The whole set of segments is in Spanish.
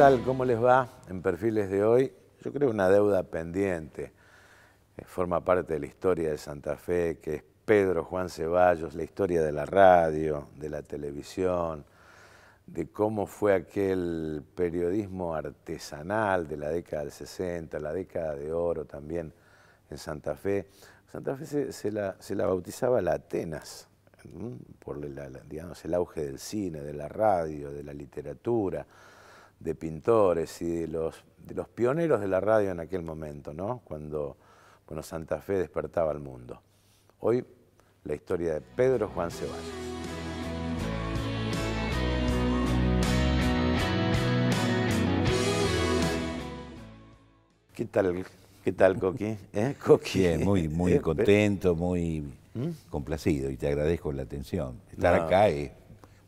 tal? ¿Cómo les va en perfiles de hoy? Yo creo una deuda pendiente. Eh, forma parte de la historia de Santa Fe, que es Pedro Juan Ceballos, la historia de la radio, de la televisión, de cómo fue aquel periodismo artesanal de la década del 60, la década de oro también en Santa Fe. Santa Fe se, la, bautizaba la Atenas, por el auge del cine, de la radio, de la literatura de pintores y de los, de los pioneros de la radio en aquel momento, ¿no? cuando bueno, Santa Fe despertaba al mundo. Hoy la historia de Pedro Juan Ceballos. ¿Qué tal, qué tal Coqui? ¿Eh, Coqui? muy, muy ¿Eh? contento, muy ¿Mm? complacido y te agradezco la atención. Estar acá es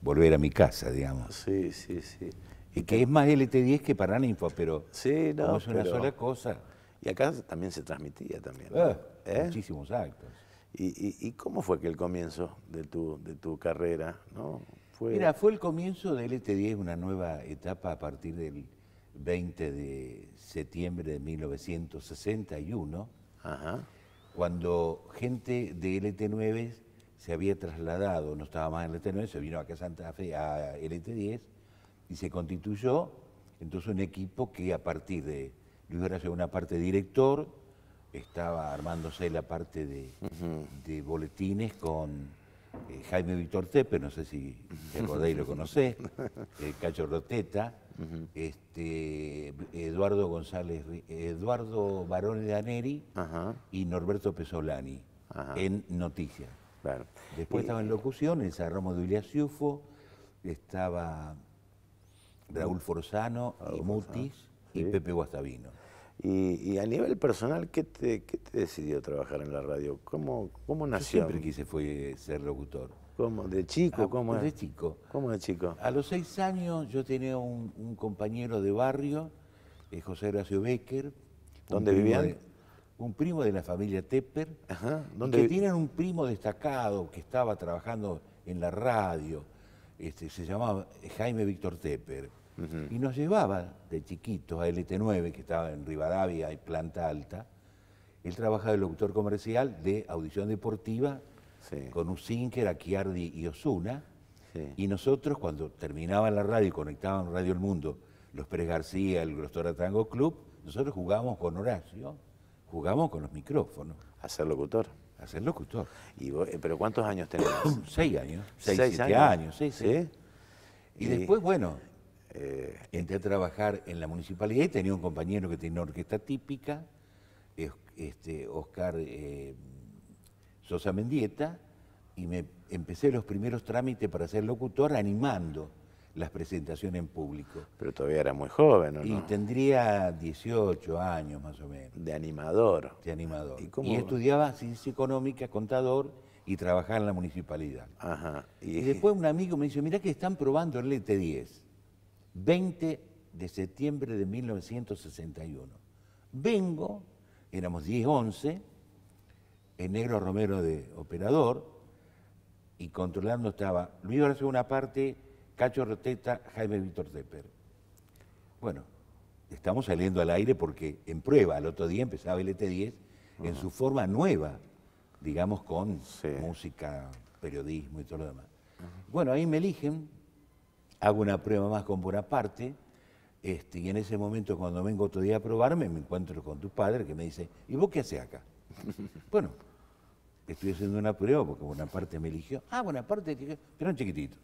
volver a mi casa, digamos. Sí, sí, sí. Y que es más LT10 que Paraninfo, pero no, es una sola cosa. Y acá también se transmitía también. Ah, ¿Eh? Muchísimos actos. ¿Y, cómo fue que el comienzo de tu, de tu carrera? ¿no? Fue... Mira, fue el comienzo de LT10, una nueva etapa a partir del 20 de septiembre de 1961, cuando gente de LT9 se había trasladado, no estaba más en LT9, se vino acá a Santa Fe, a LT10, y se constituyó entonces un equipo que a partir de Luis Horacio una parte director, estaba armándose la parte de, boletines con eh, Jaime Víctor Tepe, no sé si te y lo conocés, el eh, Cacho Roteta, este, Eduardo González, Eduardo Barón Daneri y Norberto Pesolani en Noticias. Después estaba en locución, el Romo de Ciufo, estaba Mm. Raúl Forzano, y Mutis y Pepe Guastavino. Y, a nivel personal, ¿qué te, decidió trabajar en la radio? ¿Cómo, nació? Yo siempre quise fue ser locutor. ¿Cómo? ¿De chico? Ah, ¿Cómo pues de chico. ¿Cómo de chico? A los seis años yo tenía un, compañero de barrio, eh, José Horacio Becker. ¿Dónde vivían? un primo de la familia Tepper. que tienen un primo destacado que estaba trabajando en la radio. Este, se llamaba Jaime Víctor Tepper. Y nos llevaba de chiquitos a LT9, que estaba en Rivadavia, y planta alta. Él trabajaba de locutor comercial de audición deportiva con Usinker, Akiardi y Osuna. Y nosotros, cuando terminaban la radio y conectaban Radio El Mundo, los Pérez García, el Grostora Club, nosotros jugábamos con Horacio, jugábamos con los micrófonos. A ser locutor. Hacer locutor. Y eh, ¿Pero cuántos años tenías? seis años, seis, años, ¿Sí? y después, bueno, eh, entré a trabajar en la municipalidad y tenía un compañero que tenía una orquesta típica, este, Oscar eh, Sosa Mendieta, y me empecé los primeros trámites para ser locutor animando las presentaciones en público. Pero todavía era muy joven, ¿no? Y tendría 18 años más o menos. De animador. De animador. Y, estudiaba ciencia económica, contador y trabajaba en la municipalidad. Y... después un amigo me dice, mirá que están probando el ET10. 20 de septiembre de 1961. Vengo, éramos 10, 11, en negro Romero de operador, y controlando estaba Luis Horacio una parte, Cacho Roteta, Jaime Víctor Tepper. Bueno, estamos saliendo al aire porque en prueba, el otro día empezaba el ET10 en su forma nueva, digamos con música, periodismo y todo lo demás. Bueno, ahí me eligen, hago una prueba más con Bonaparte, este, y en ese momento cuando vengo otro día a probarme, me encuentro con tu padre que me dice, ¿y vos qué haces acá? bueno, estoy haciendo una prueba porque Bonaparte me eligió. Ah, Bonaparte, pero un chiquitito.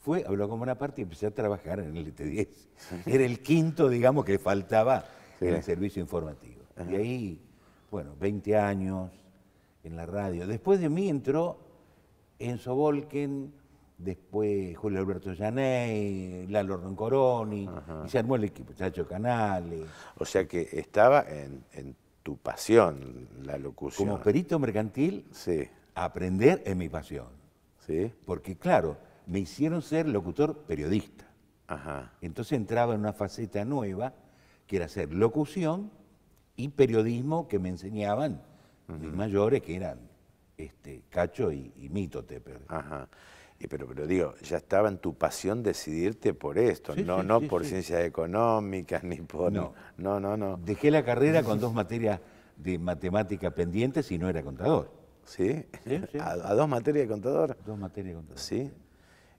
Fue, habló con Bonaparte y empecé a trabajar en el ET10. Era el quinto, digamos, que faltaba en el servicio informativo. Y ahí, bueno, 20 años en la radio. Después de mí entró en Sobolken después Julio Alberto Llaney, Lalo Roncoroni, y se armó el equipo, Chacho Canales. O sea que estaba en, tu pasión la locución. Como perito mercantil, sí. aprender es mi pasión. Sí. Porque claro, me hicieron ser locutor periodista. Entonces entraba en una faceta nueva, que era hacer locución y periodismo que me enseñaban mis mayores, que eran este, Cacho y, y Mito Tepper. Ajá pero, pero digo, ya estaba en tu pasión decidirte por esto, no, no por ciencias económicas ni por... No. no, no, Dejé la carrera con dos materias de matemática pendientes y no era contador. ¿Sí? ¿A, dos materias de contador? Dos materias de contador. Sí.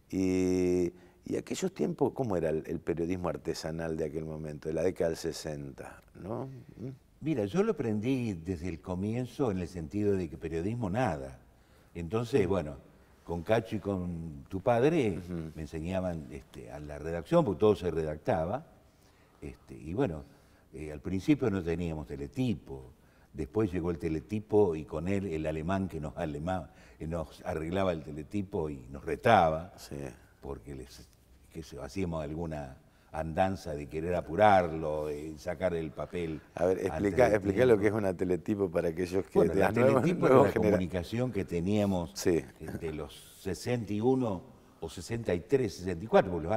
Y, aquellos tiempos, ¿cómo era el, periodismo artesanal de aquel momento, de la década del 60? ¿no? ¿Mm? Mira, yo lo aprendí desde el comienzo en el sentido de que periodismo nada. Entonces, bueno con Cacho y con tu padre, me enseñaban este, a la redacción, porque todo se redactaba. Este, y bueno, eh, al principio no teníamos teletipo, después llegó el teletipo y con él el alemán que nos, nos arreglaba el teletipo y nos retaba, porque les, hacíamos alguna andanza de querer apurarlo, sacar el papel. A ver, explica, lo que es una teletipo para aquellos que... Bueno, la teletipo la comunicación que teníamos sí. de los 61 o 63, 64, porque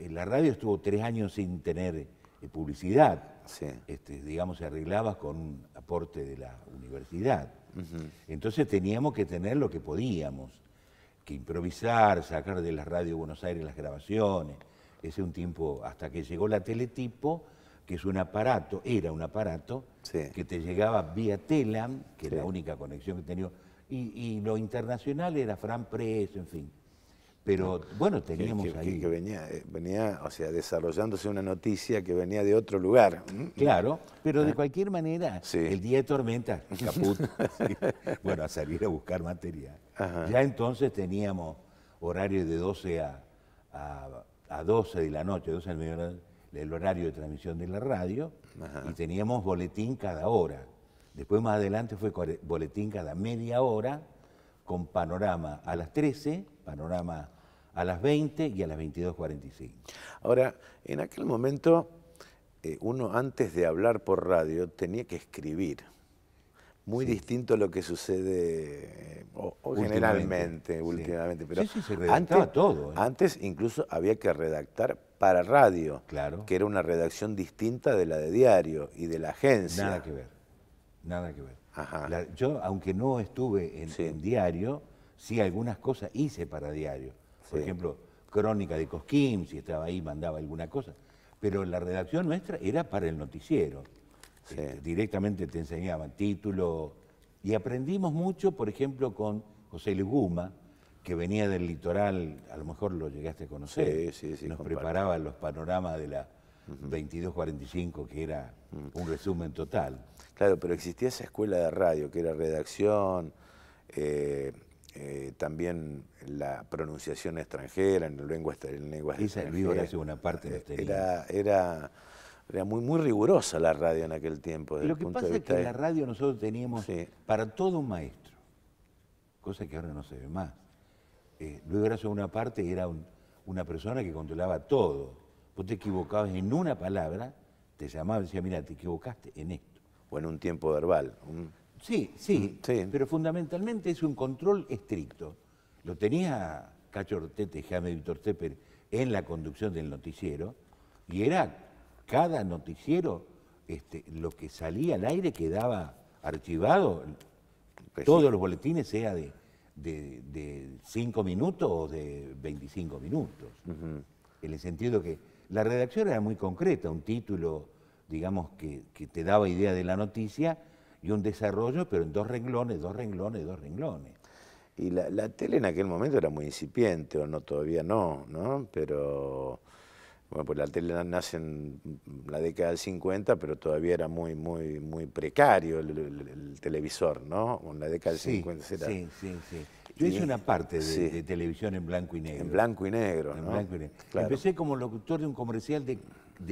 eh, la radio estuvo tres años sin tener eh, publicidad. Este, digamos, se arreglaba con un aporte de la universidad. Entonces teníamos que tener lo que podíamos, que improvisar, sacar de la radio de Buenos Aires las grabaciones. Ese un tiempo hasta que llegó la teletipo, que es un aparato, era un aparato, que te llegaba vía Telam, que era la única conexión que tenía, y, lo internacional era Fran Press, en fin. Pero bueno, teníamos que, que, ahí. Eh, venía, o sea, desarrollándose una noticia que venía de otro lugar. Mm. Claro, pero de ah. cualquier manera, el día de tormenta, Bueno, a salir a buscar material. Ya entonces teníamos horario de 12 a a 12 de la noche, 12 del el horario de transmisión de la radio, y teníamos boletín cada hora. Después más adelante fue boletín cada media hora, con panorama a las 13, panorama a las 20 y a las 22.45. Ahora, en aquel momento, eh, uno antes de hablar por radio tenía que escribir muy distinto a lo que sucede eh, generalmente últimamente. Pero antes, todo. ¿eh? Antes incluso había que redactar para radio, que era una redacción distinta de la de diario y de la agencia. Nada que ver, nada que ver. yo, aunque no estuve en, en, diario, sí algunas cosas hice para diario. Por ejemplo, crónica de Cosquín, si estaba ahí mandaba alguna cosa. Pero la redacción nuestra era para el noticiero. Este, directamente te enseñaban título. Y aprendimos mucho, por ejemplo, con José Leguma, que venía del litoral, a lo mejor lo llegaste a conocer. Sí, Nos preparaba los panoramas de la 2245, que era un resumen total. Claro, pero existía esa escuela de radio, que era redacción, eh, eh, también la pronunciación extranjera, en lengua, en lengua esa extranjera. una parte eh, de este Era... era era muy, muy rigurosa la radio en aquel tiempo. Lo que punto pasa de es que la radio nosotros teníamos para todo un maestro, cosa que ahora no se ve más. Eh, Luis Brazo, una parte, era una persona que controlaba todo. Vos te equivocabas en una palabra, te llamaba y decía, mira, te equivocaste en esto. O en un tiempo verbal. Sí, mm, sí, pero fundamentalmente es un control estricto. Lo tenía Cacho Ortete, Jaime Víctor Tepper, en la conducción del noticiero, y era cada noticiero, este, lo que salía al aire quedaba archivado, todos los boletines, sea de, cinco 5 minutos o de 25 minutos. En el sentido que la redacción era muy concreta, un título, digamos, que, te daba idea de la noticia y un desarrollo, pero en dos renglones, dos renglones, dos renglones. Y la, la tele en aquel momento era muy incipiente, o no, todavía no, ¿no? Pero bueno, pues la tele nace en la década del 50, pero todavía era muy, muy, muy precario el, televisor, ¿no? En la década del 50 era... Sí, sí, sí. Yo hice una parte de, televisión en blanco y negro. En blanco y negro, Empecé como locutor de un comercial de,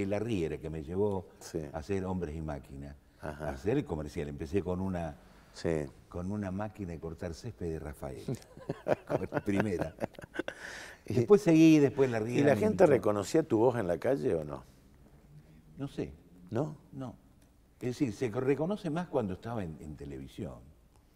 La Riera que me llevó a hacer Hombres y Máquinas. A hacer el comercial. Empecé con una con una máquina de cortar césped de Rafael. primera. Después seguí, después la ¿Y la gente reconocía tu voz en la calle o no? No sé. ¿No? No. Es decir, se reconoce más cuando estaba en, televisión.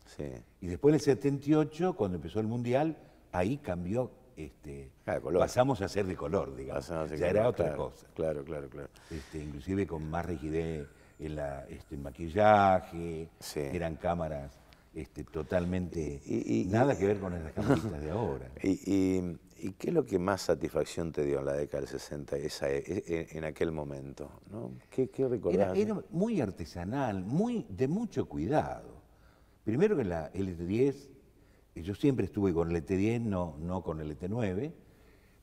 Sí. Y después el 78, cuando empezó el Mundial, ahí cambió este, ah, pasamos a ser de color, digamos. ya era otra cosa. Claro, claro, claro. Este, inclusive con más rigidez este, el, maquillaje, eran cámaras este, totalmente... nada que ver con las camaritas de ahora. Y, qué es lo que más satisfacción te dio en la década del 60, esa, e, e, e, en aquel momento? ¿no? ¿Qué, qué Era, muy artesanal, muy, de mucho cuidado. Primero que la LT10, eh, yo siempre estuve con el LT10, no, no con el LT9.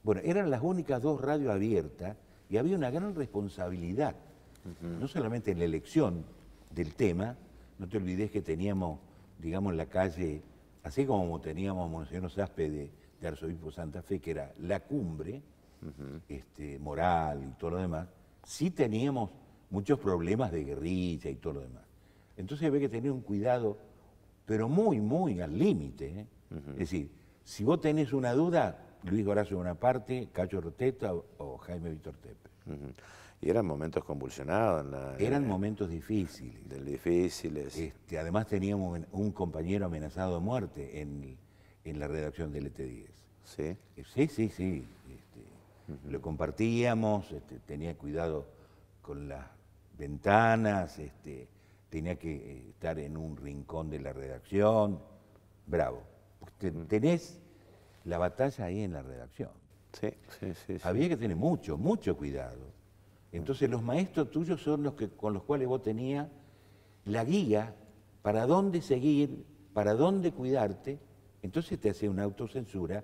Bueno, eran las únicas dos radios abiertas y había una gran responsabilidad no solamente en la elección del tema, no te olvides que teníamos, digamos, la calle, así como teníamos Monseñor Saspe de, de Arzobispo Santa Fe, que era la cumbre este, moral y todo lo demás, sí teníamos muchos problemas de guerrilla y todo lo demás. Entonces había que tener un cuidado, pero muy, muy al límite. ¿eh? Es decir, si vos tenés una duda, Luis Horacio Bonaparte, Cacho Roteta o, Jaime Víctor Tepe. Y eran momentos convulsionados. eran momentos difíciles. De, difíciles. Este, además teníamos un compañero amenazado de muerte en, la redacción del ET10. Eh, ¿Sí? Sí, sí, sí. Este, lo compartíamos, este, tenía cuidado con las ventanas, este, tenía que eh, estar en un rincón de la redacción. Bravo. Pues tenés la batalla ahí en la redacción. Sí, sí, sí. Había que tener mucho, mucho cuidado. Entonces los maestros tuyos son los que, con los cuales vos tenías la guía para dónde seguir, para dónde cuidarte. Entonces te hacía una autocensura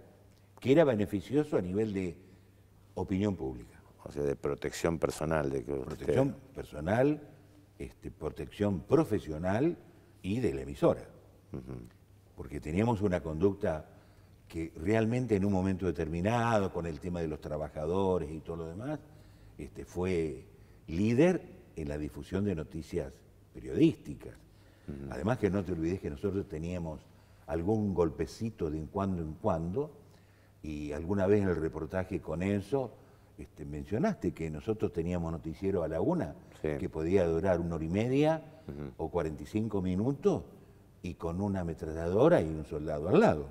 que era beneficioso a nivel de opinión pública. O sea, de protección personal. De protección personal, este, protección profesional y de la emisora. Porque teníamos una conducta que realmente en un momento determinado, con el tema de los trabajadores y todo lo demás, este, fue líder en la difusión de noticias periodísticas. Además que no te olvides que nosotros teníamos algún golpecito de en cuando en cuando y alguna vez en el reportaje con eso este, mencionaste que nosotros teníamos noticiero a la una, que podía durar una hora y media o 45 minutos y con una ametralladora y un soldado al lado,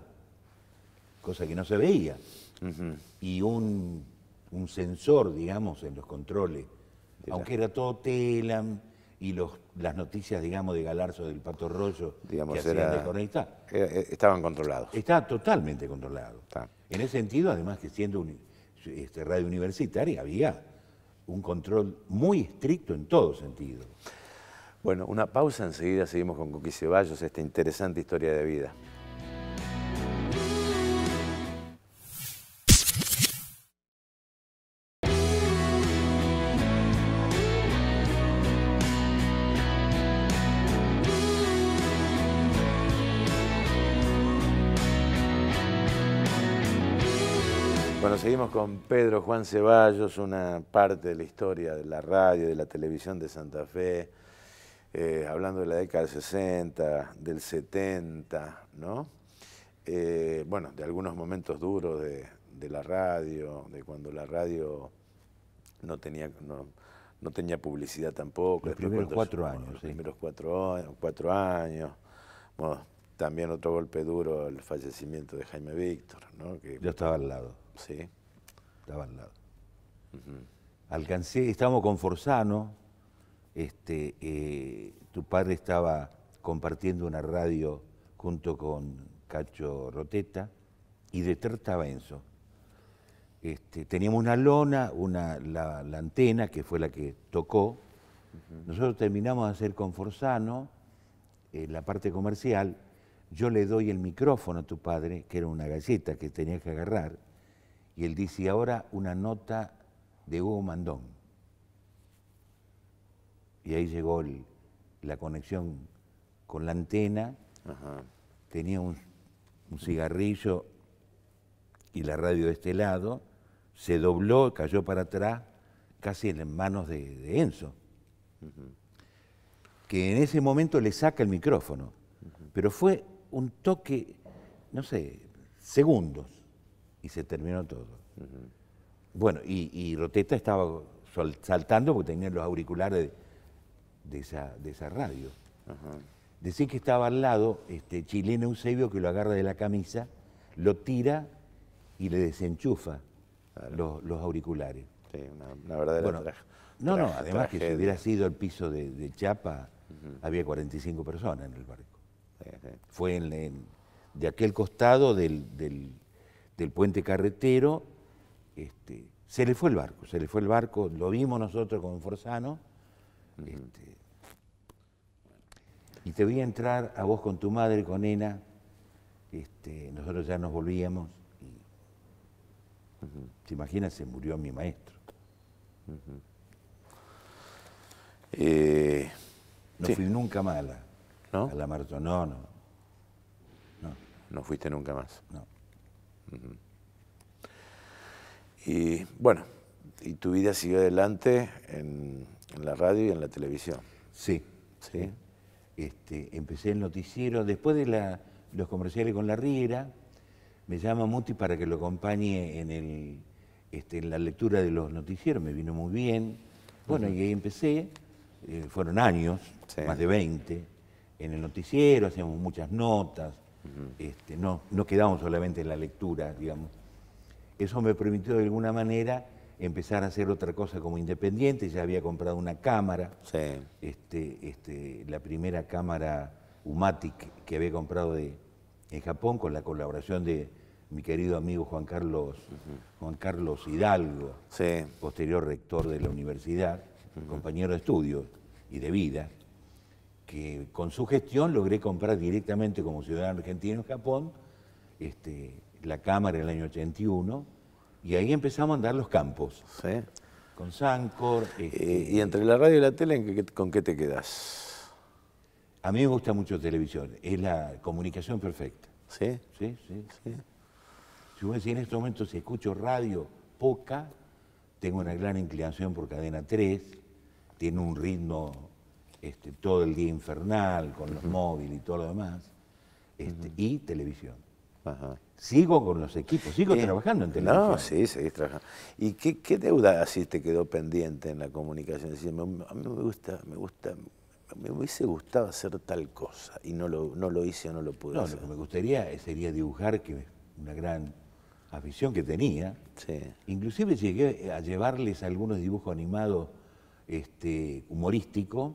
cosa que no se veía. Y un un sensor, digamos, en los controles. Aunque era todo Telam y los, las noticias, digamos, de Galarzo, del Pato Rollo, digamos, que hacían de eh, estaban controlados. Estaba totalmente controlado. En ese sentido, además que siendo este, radio universitaria, había un control muy estricto en todo sentido. Bueno, una pausa, enseguida seguimos con Coqui Ceballos, esta interesante historia de vida. seguimos con Pedro Juan Ceballos, una parte de la historia de la radio, de la televisión de Santa Fe, eh, hablando de la década del 60, del 70, ¿no? Eh, bueno, de algunos momentos duros de, la radio, de cuando la radio no tenía, no, tenía publicidad tampoco. Los primeros cuatro años. primeros cuatro, cuatro años. también otro golpe duro, el fallecimiento de Jaime Víctor, ¿no? Que, Yo estaba al lado. Sí. Estaba al lado. Alcancé, estábamos con Forzano, este, eh, tu padre estaba compartiendo una radio junto con Cacho Roteta y detrás estaba Enzo. Este, teníamos una lona, una, la, antena, que fue la que tocó. Nosotros terminamos de hacer con Forzano eh, la parte comercial. Yo le doy el micrófono a tu padre, que era una galleta que tenía que agarrar y él dice, ahora una nota de Hugo Mandón. Y ahí llegó la conexión con la antena, tenía un, cigarrillo y la radio de este lado, se dobló, cayó para atrás, casi en manos de, Enzo, que en ese momento le saca el micrófono, pero fue un toque, no sé, segundos y se terminó todo. Bueno, y, Roteta estaba saltando porque tenía los auriculares de, esa, radio. Decir que estaba al lado este chileno Eusebio que lo agarra de la camisa, lo tira y le desenchufa los, auriculares. Sí, una, verdadera bueno, No, no, además que si hubiera sido el piso de, Chapa, había 45 personas en el barco. Fue de aquel costado del del puente carretero, este, se le fue el barco, se le fue el barco, lo vimos nosotros con Forzano. Este, y te voy a entrar a vos con tu madre, con Ena. Este, nosotros ya nos volvíamos. Y, ¿Te imaginas? Se murió mi maestro. Eh, no fui nunca más a la, ¿No? No, no. No fuiste nunca más. No. Y bueno, y tu vida siguió adelante en, la radio y en la televisión. Sí. ¿Sí? Este, empecé el noticiero, después de los comerciales con la Riera, me llama Muti para que lo acompañe en, este, la lectura de los noticieros, me vino muy bien. Bueno, y ahí empecé, eh, fueron años, más de 20, en el noticiero, hacíamos muchas notas, este, no, no quedamos solamente en la lectura, digamos. Eso me permitió de alguna manera empezar a hacer otra cosa como independiente, ya había comprado una cámara, este, este, la primera cámara Umatic que había comprado de, en Japón con la colaboración de mi querido amigo Juan Carlos, Juan Carlos Hidalgo, posterior rector de la universidad, compañero de estudios y de vida que con su gestión logré comprar directamente como ciudadano argentino en Japón este, la Cámara en el año 81 y ahí empezamos a andar los campos. Con Sancor. Eh, este, ¿Y, entre la radio y la tele con qué te quedas? A mí me gusta mucho televisión, es la comunicación perfecta. ¿Sí? Sí, sí, sí. Si en estos momento, si escucho radio poca, tengo una gran inclinación por cadena 3, tiene un ritmo este, todo el día infernal con los móviles y todo lo demás, este, y televisión. Sigo con los equipos, sigo eh, trabajando en televisión. ¿Y qué, deuda así te quedó pendiente en la comunicación? a mí me gusta, me gusta, me hubiese gustado hacer tal cosa y no lo, no lo hice o no lo pude no, lo que me gustaría eh, sería dibujar, que es una gran afición que tenía. Inclusive llegué a llevarles algunos dibujos animados este, humorísticos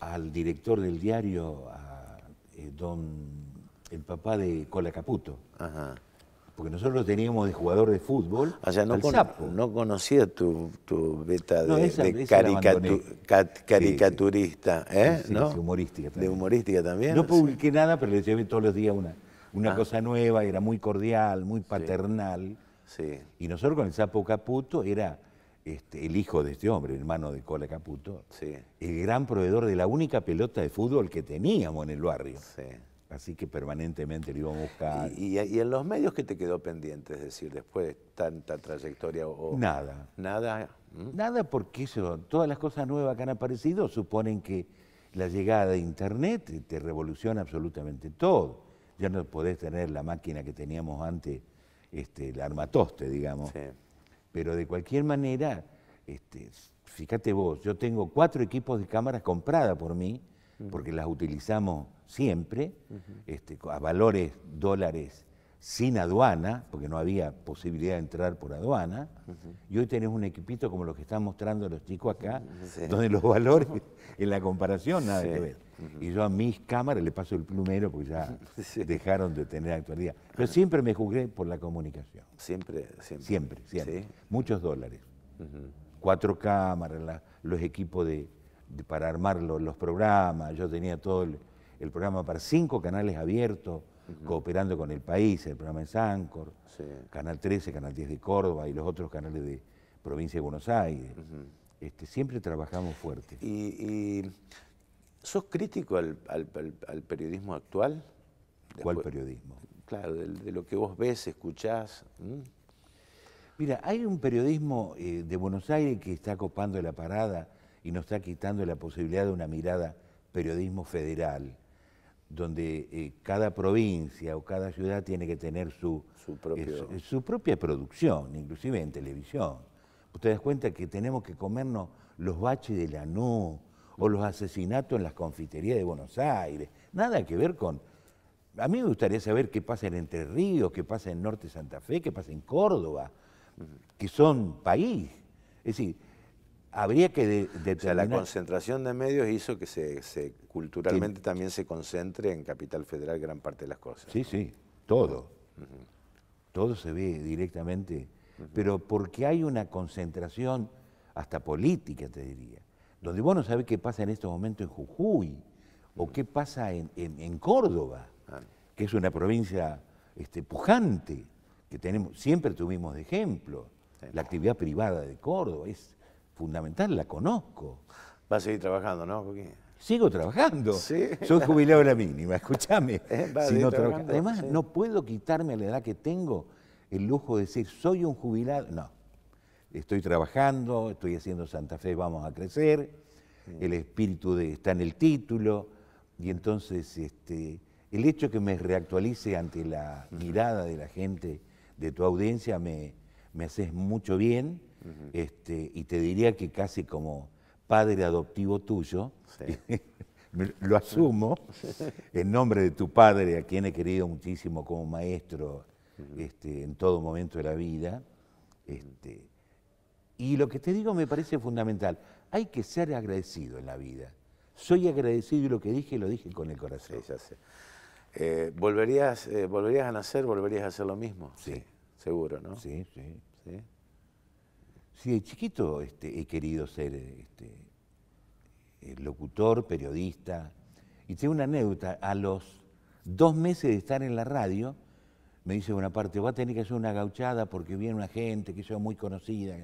al director del diario, a eh, don, el papá de Cola Caputo. Porque nosotros teníamos de jugador de fútbol o sea, no No conocía tu, tu beta de, caricaturista, ¿no? de humorística también. De humorística también. No publiqué nada, pero le llevé todos los días una, una ah. cosa nueva, era muy cordial, muy paternal. Y nosotros con el sapo Caputo era este, el hijo de este hombre, hermano de Cola Caputo, el gran proveedor de la única pelota de fútbol que teníamos en el barrio. Así que permanentemente lo íbamos a buscar. ¿Y, en los medios qué te quedó pendiente? Es decir, después de tanta trayectoria o... Nada. Nada. Nada porque todas las cosas nuevas que han aparecido suponen que la llegada de Internet te revoluciona absolutamente todo. Ya no podés tener la máquina que teníamos antes, este, el armatoste, digamos. Sí pero de cualquier manera, este, fíjate vos, yo tengo cuatro equipos de cámaras compradas por mí, porque las utilizamos siempre, este, a valores dólares sin aduana, porque no había posibilidad de entrar por aduana, y hoy tenés un equipito como los que están mostrando los chicos acá, donde los valores en la comparación nada que ver. Y yo a mis cámaras le paso el plumero porque ya dejaron de tener actualidad. Pero siempre me juzgué por la comunicación. Siempre, siempre. Siempre, Muchos dólares. Cuatro cámaras, los equipos para armar los, programas, yo tenía todo el, el programa para cinco canales abiertos cooperando con el país, el programa en Sancor, Canal 13, Canal 10 de Córdoba y los otros canales de provincia de Buenos Aires. Este, siempre trabajamos fuerte. ¿Y, sos crítico al, periodismo actual? ¿Cuál periodismo? Claro, de, lo que vos ves, escuchás. Mira, hay un periodismo eh, de Buenos Aires que está copando la parada y nos está quitando la posibilidad de una mirada periodismo federal donde eh, cada provincia o cada ciudad tiene que tener su, su, eh, propia producción, inclusive en televisión. Ustedes das cuenta que tenemos que comernos los baches de Lanús o los asesinatos en las confiterías de Buenos Aires. Nada que ver con... A mí me gustaría saber qué pasa en Entre Ríos, qué pasa en Norte Santa Fe, qué pasa en Córdoba, que son país. Es decir, habría que o sea, la concentración de medios hizo que se, culturalmente también se concentre en Capital Federal gran parte de las cosas. Sí, sí, todo. Todo se ve directamente. Pero porque hay una concentración hasta política, te diría, donde vos no sabés qué pasa en estos momentos en Jujuy o qué pasa en, Córdoba, ah. que es una provincia este, pujante, que tenemos, siempre tuvimos de ejemplo. La actividad privada de Córdoba es fundamental, la conozco. Va a seguir trabajando, ¿no, Sigo trabajando. Soy jubilado a la mínima, escúchame. Eh, Además, no puedo quitarme a la edad que tengo el lujo de decir, soy un jubilado. No, estoy trabajando, estoy haciendo Santa Fe, vamos a crecer. El espíritu de, está en el título. Y entonces, este, el hecho que me reactualice ante la mirada de la gente, de tu audiencia, me, me haces mucho bien este, y te diría que casi como padre adoptivo tuyo, lo asumo, en nombre de tu padre, a quien he querido muchísimo como maestro este, en todo momento de la vida, este, y lo que te digo me parece fundamental, hay que ser agradecido en la vida. Soy agradecido y lo que dije lo dije con el corazón. Eh, ¿volverías, eh, ¿Volverías a nacer? ¿Volverías a hacer lo mismo? sí. Seguro, ¿no? Sí, sí. ¿Sí? Sí, de chiquito este, he querido ser este, eh, locutor, periodista. Y tengo una anécdota. A los dos meses de estar en la radio, me dice una parte, va a tener que hacer una gauchada porque viene una gente que yo muy conocida.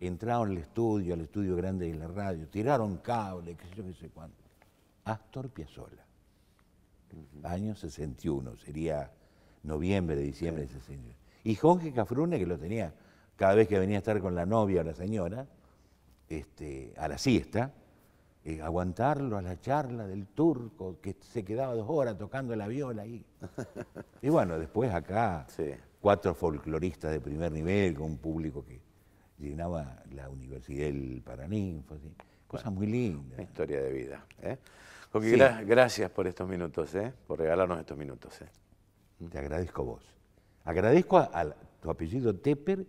Entraron al estudio, al estudio grande de la radio, tiraron cable, qué sé yo, qué sé cuánto. Astor Piazzolla, año 61, sería noviembre, diciembre de 61. Y Jorge Cafrune, que lo tenía cada vez que venía a estar con la novia o la señora, este, a la siesta, eh, aguantarlo a la charla del turco que se quedaba dos horas tocando la viola ahí. Y bueno, después acá, cuatro folcloristas de primer nivel con un público que llenaba la Universidad del Paraninfo, así. cosas muy lindas. Una historia de vida. ¿eh? Porque gracias por estos minutos, ¿eh? por regalarnos estos minutos. ¿eh? Te agradezco vos. Agradezco a, tu apellido Tepper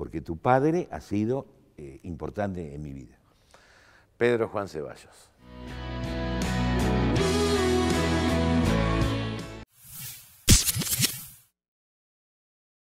porque tu padre ha sido eh, importante en mi vida. Pedro Juan Ceballos.